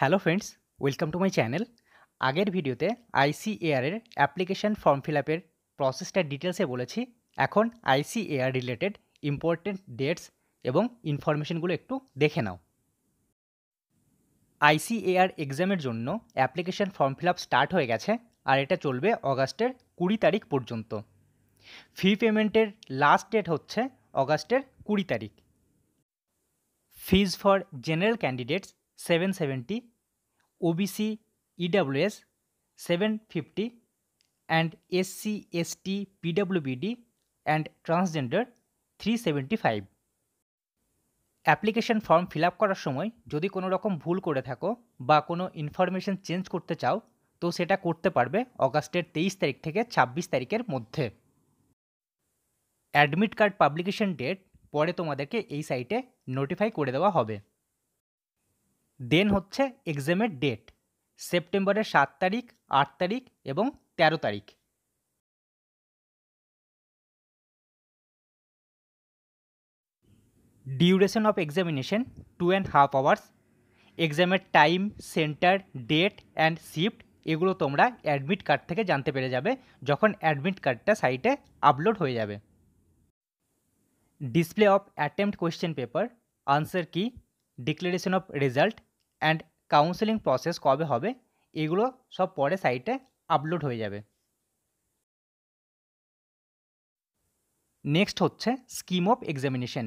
hello friends welcome to my channel আগের ভিডিওতে আইসিএআরের application form feel আপের প্রসেসটা ডিটেলসে বলেছি এখন আইসিএআর রিলেটেড ইম্পর্টেন্ট ডেটস এবং ইনফরমেশনগুলো একটু দেখে নাও আইসিএআর এক্সামের জন্য application form fill up start হয়ে গেছে আর এটা চলবে অগাস্টের কুড়ি তারিখ পর্যন্ত ফি পেমেন্টের লাস্ট ডেট হচ্ছে অগাস্টের কুড়ি তারিখ fees for general candidates seven seventy OBC EWS seven fifty and SC ST PWBD and transgender three seventy five application form fill up করার সময় যদি কোনো রকম ভুল করে থাকো বা কোনো ইনফরমেশন চেঞ্জ করতে চাও তো সেটা করতে পারবে অগাস্টের তেইশ তারিখ থেকে ছাব্বিশ তারিখের মধ্যে অ্যাডমিট কার্ড পাবলিকেশন ডেট পরে তোমাদেরকে এই সাইটে নোটিফাই করে দেওয়া হবে দেন হচ্ছে এক্সামের ডেট সেপ্টেম্বরের সাত তারিখ আট তারিখ এবং ১৩ তারিখ duration of examination two and half hours এক্সামের time centre date and shift এগুলো তোমরা অ্যাডমিট কার্ড থেকে জানতে পেরে যাবে যখন অ্যাডমিট কার্ডটা সাইটে আপলোড হয়ে যাবে display of attempt question paper answer key declaration of result and counselling process কবে হবে এগুলো সব পরে সাইটে আপলোড হয়ে যাবে নেক্সট হচ্ছে scheme of examination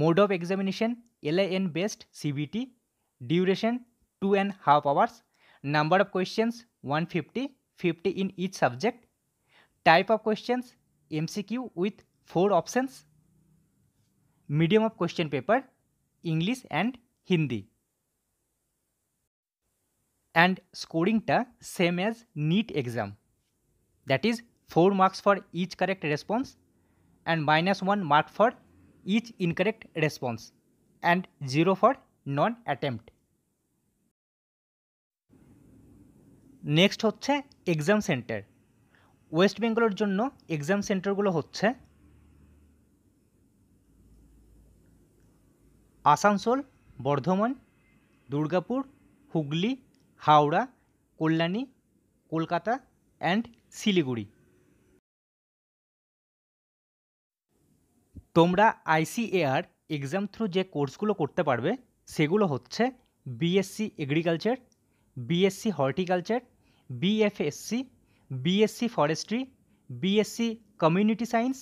mode of examination online based CBT duration two and half hours number of questions one fifty fifty in each subject type of questions MCQ with four options medium of question paper English and Hindi and scoring ta same as NEET exam that is 4 marks for each correct response and minus 1 mark for each incorrect response and 0 for non attempt next হচ্ছে exam centre west বেঙ্গলের জন্য exam সেন্টারগুলো হচ্ছে Asansol Bardhaman Durgapur Hooghly Howrah Kalyani Kolkata and Siliguri তোমরা ICAR exam through যে কোর্সগুলো করতে পারবে সেগুলো হচ্ছে BSc agriculture BSc horticulture BFSc BSc forestry BSc community science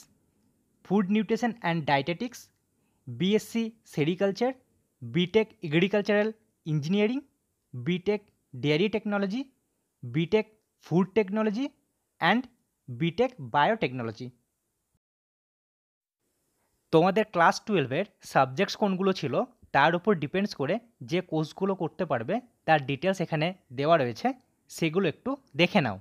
food nutrition and dietetics BSc sericulture BTech agricultural engineering BTech technology BTech food technology and BTech biotechnology তোমাদের class টুয়েলভের subjects কোনগুলো ছিল তার উপর ডিপেন্ডস করে যে কোর্সগুলো করতে পারবে তার ডিটেলস এখানে দেওয়া রয়েছে সেগুলো একটু দেখে নাও